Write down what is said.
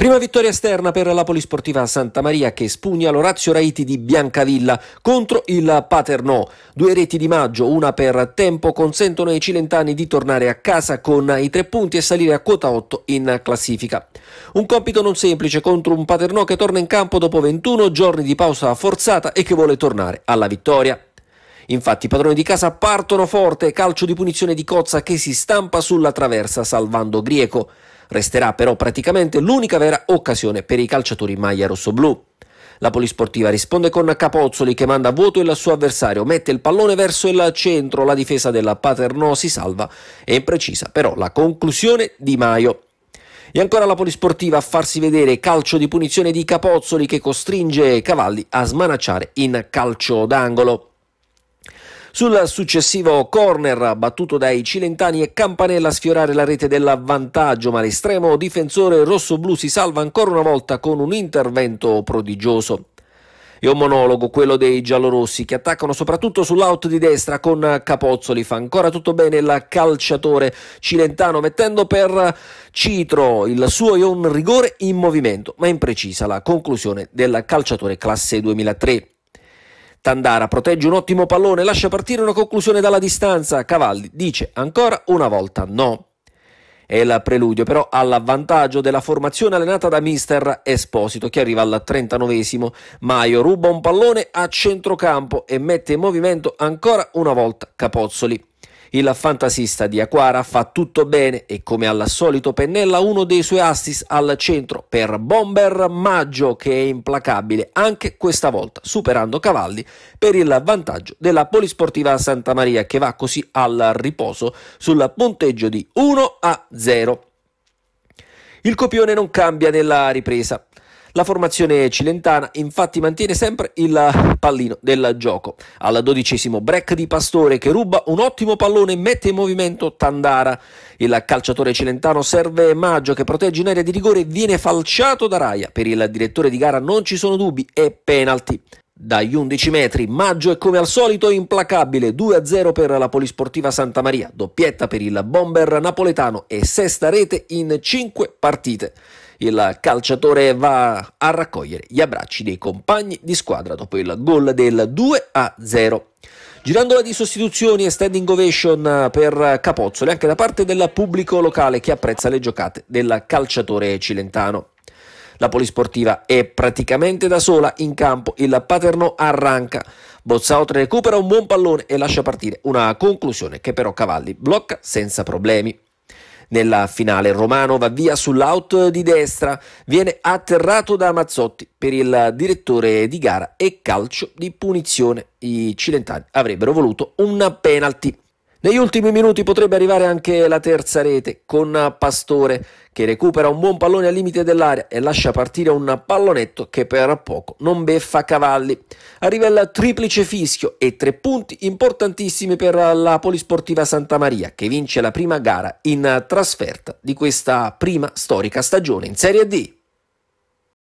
Prima vittoria esterna per la Polisportiva Santa Maria che spugna l'Orazio Raiti di Biancavilla contro il Paternò. Due reti di maggio, una per tempo, consentono ai cilentani di tornare a casa con i tre punti e salire a quota 8 in classifica. Un compito non semplice contro un Paternò che torna in campo dopo 21 giorni di pausa forzata e che vuole tornare alla vittoria. Infatti i padroni di casa partono forte, calcio di punizione di Cozza che si stampa sulla traversa salvando Grieco. Resterà però praticamente l'unica vera occasione per i calciatori maglia rossoblù. La polisportiva risponde con Capozzoli che manda a vuoto il suo avversario, mette il pallone verso il centro, la difesa della Paternò si salva e imprecisa però la conclusione di Maio. E ancora la polisportiva a farsi vedere calcio di punizione di Capozzoli che costringe Cavalli a smanacciare in calcio d'angolo. Sul successivo corner battuto dai Cilentani e Campanella a sfiorare la rete dell'avvantaggio, ma l'estremo difensore rossoblu si salva ancora una volta con un intervento prodigioso. È un monologo quello dei giallorossi che attaccano soprattutto sull'out di destra con Capozzoli. Fa ancora tutto bene il calciatore cilentano mettendo per Citro il suo e un rigore in movimento ma imprecisa la conclusione del calciatore classe 2003. Tandara protegge un ottimo pallone, lascia partire una conclusione dalla distanza. Cavalli dice ancora una volta no. È il preludio però all'avvantaggio della formazione allenata da mister Esposito che arriva al 39esimo. Maio ruba un pallone a centrocampo e mette in movimento ancora una volta Capozzoli. Il fantasista di Aquara fa tutto bene e come al solito pennella uno dei suoi assist al centro per Bomber Maggio che è implacabile anche questa volta superando Cavalli per il vantaggio della Polisportiva Santa Maria che va così al riposo sul punteggio di 1 a 0. Il copione non cambia nella ripresa. La formazione cilentana infatti mantiene sempre il pallino del gioco. Al dodicesimo break di Pastore che ruba un ottimo pallone e mette in movimento Tandara. Il calciatore cilentano serve Maggio che protegge in area di rigore e viene falciato da Raia. Per il direttore di gara non ci sono dubbi e penalty. Dagli 11 metri, Maggio è come al solito implacabile, 2-0 per la Polisportiva Santa Maria, doppietta per il bomber napoletano e sesta rete in 5 partite. Il calciatore va a raccogliere gli abbracci dei compagni di squadra dopo il gol del 2-0. Girandola di sostituzioni e standing ovation per Capozzoli anche da parte del pubblico locale che apprezza le giocate del calciatore cilentano. La polisportiva è praticamente da sola in campo, il Paterno arranca, Bozzautre recupera un buon pallone e lascia partire una conclusione che però Cavalli blocca senza problemi. Nella finale Romano va via sull'out di destra, viene atterrato da Mazzotti per il direttore di gara e calcio di punizione. I cilentani avrebbero voluto una penalty. Negli ultimi minuti potrebbe arrivare anche la terza rete con Pastore che recupera un buon pallone al limite dell'area e lascia partire un pallonetto che per poco non beffa cavalli. Arriva il triplice fischio e tre punti importantissimi per la Polisportiva Santa Maria che vince la prima gara in trasferta di questa prima storica stagione in Serie D.